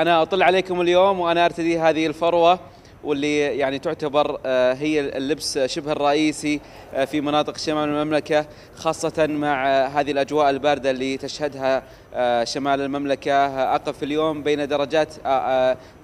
أنا أطل عليكم اليوم وأنا أرتدي هذه الفروة واللي يعني تعتبر آه، هي اللبس شبه الرئيسي آه، في مناطق شمال المملكة خاصة مع آه، هذه الأجواء الباردة اللي تشهدها شمال المملكة أقف اليوم بين درجات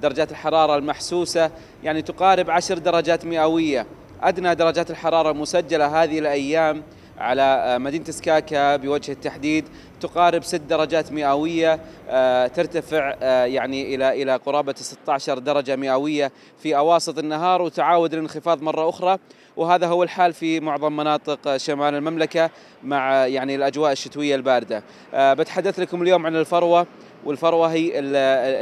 درجات الحرارة المحسوسة يعني تقارب عشر درجات مئوية أدنى درجات الحرارة المسجلة هذه الأيام على آه، مدينة سكاكا بوجه التحديد تقارب ست درجات مئوية آه، ترتفع آه، يعني إلى إلى قرابة 16 درجة مئوية في أواسط النهار وتعاود الانخفاض مرة أخرى وهذا هو الحال في معظم مناطق شمال المملكة مع يعني الأجواء الشتوية الباردة بتحدث لكم اليوم عن الفروة والفروة هي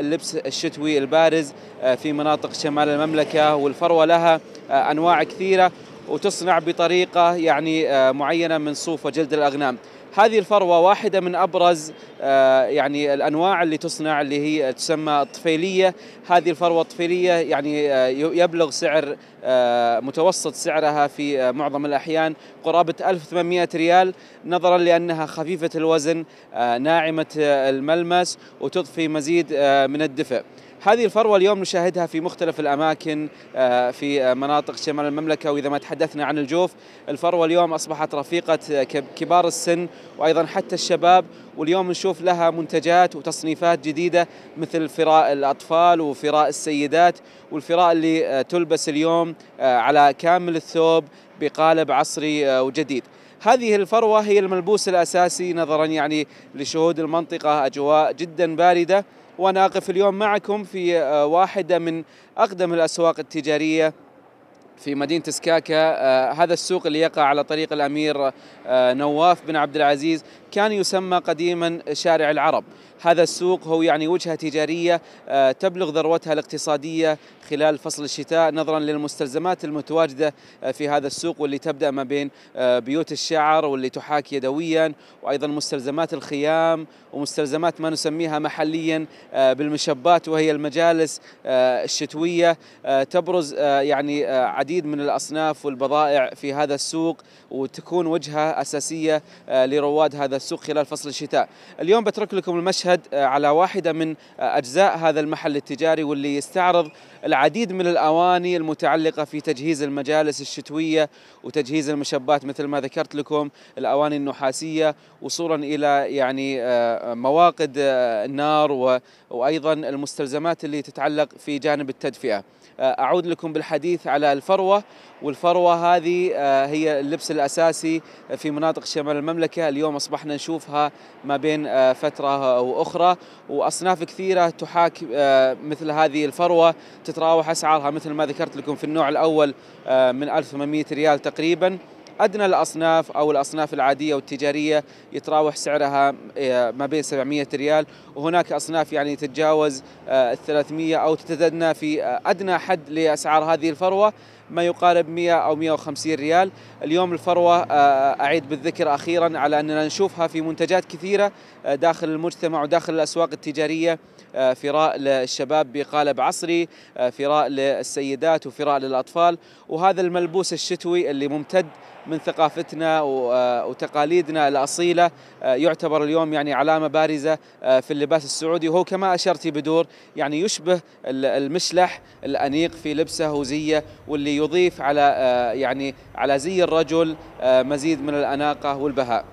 اللبس الشتوي البارز في مناطق شمال المملكة والفروة لها أنواع كثيرة وتصنع بطريقة يعني آه، معينة من صوف وجلد الأغنام هذه الفروة واحدة من أبرز آه، يعني الأنواع اللي تصنع اللي هي تسمى الطفيلية هذه الفروة الطفيلية يعني آه، يبلغ سعر متوسط سعرها في معظم الأحيان قرابة 1800 ريال نظرا لأنها خفيفة الوزن ناعمة الملمس وتضفي مزيد من الدفء هذه الفروة اليوم نشاهدها في مختلف الأماكن آه، في مناطق شمال المملكة وإذا ما تحدثنا عن الجوف الفروة اليوم أصبحت رفيقة آه، كبار السن وأيضا حتى الشباب واليوم نشوف لها منتجات وتصنيفات جديدة مثل فراء الأطفال وفراء السيدات والفراء اللي آه، تلبس اليوم على كامل الثوب بقالب عصري وجديد هذه الفروة هي الملبوس الأساسي نظرا يعني لشهود المنطقة أجواء جدا باردة وأنا أقف اليوم معكم في آه، واحدة من أقدم الأسواق التجارية في مدينة سكاكا آه، هذا السوق اللي يقع على طريق الأمير آه، نواف بن عبد العزيز كان يسمى قديما شارع العرب هذا السوق هو يعني وجهة تجارية آه، تبلغ ذروتها الاقتصادية خلال فصل الشتاء نظرا للمستلزمات المتواجدة آه، في هذا السوق واللي تبدأ ما بين آه، بيوت الشعر واللي تحاك يدويا وأيضا مستلزمات الخيام ومستلزمات ما نسميها محليا بالمشبات وهي المجالس الشتوية تبرز يعني عديد من الأصناف والبضائع في هذا السوق وتكون وجهة أساسية لرواد هذا السوق خلال فصل الشتاء اليوم بترك لكم المشهد المشهد آه، على واحدة من آه، أجزاء هذا المحل التجاري واللي يستعرض العديد من الأواني المتعلقة في تجهيز المجالس الشتوية وتجهيز المشبات مثل ما ذكرت لكم الأواني النحاسية وصولا إلى يعني آه، مواقد النار وأيضا المستلزمات اللي تتعلق في جانب التدفئة أعود لكم بالحديث على الفروة والفروة هذه هي اللبس الأساسي في مناطق شمال المملكة اليوم أصبحنا نشوفها ما بين فترة أخرى وأصناف كثيرة تحاك آه، مثل هذه الفروة تتراوح أسعارها مثل ما ذكرت لكم في النوع الأول آه، من 1800 ريال تقريباً أدنى الأصناف أو الأصناف العادية والتجارية يتراوح سعرها إيه، ما بين 700 ريال وهناك أصناف يعني تتجاوز آه، ال 300 أو تتدنى في آه، أدنى حد لأسعار هذه الفروة ما يقارب 100 أو 150 ريال اليوم الفروة آه، أعيد بالذكر أخيرا على أننا نشوفها في منتجات كثيرة داخل المجتمع وداخل الأسواق التجارية فراء للشباب بقالب عصري فراء للسيدات وفراء للأطفال وهذا الملبوس الشتوي اللي ممتد من ثقافتنا آه، وتقاليدنا الأصيلة آه، يعتبر اليوم يعني علامة بارزة آه، في اللباس السعودي وهو كما أشرتي بدور يعني يشبه المشلح الأنيق في لبسه وزيه واللي يضيف على يعني على زي الرجل مزيد من الأناقة والبهاء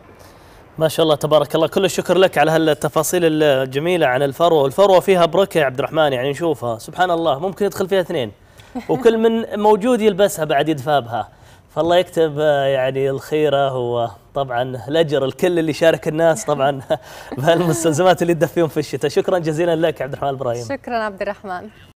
ما شاء الله تبارك الله كل الشكر لك على هالتفاصيل الجميلة عن الفروة والفروة فيها بركة يا عبد الرحمن يعني نشوفها سبحان الله ممكن يدخل فيها اثنين وكل من موجود يلبسها بعد يدفى بها فالله يكتب آه، يعني الخيرة هو طبعا الأجر الكل اللي شارك الناس طبعا بهالمستلزمات اللي تدفيهم في الشتاء شكرا جزيلا لك عبد الرحمن إبراهيم شكرا عبد الرحمن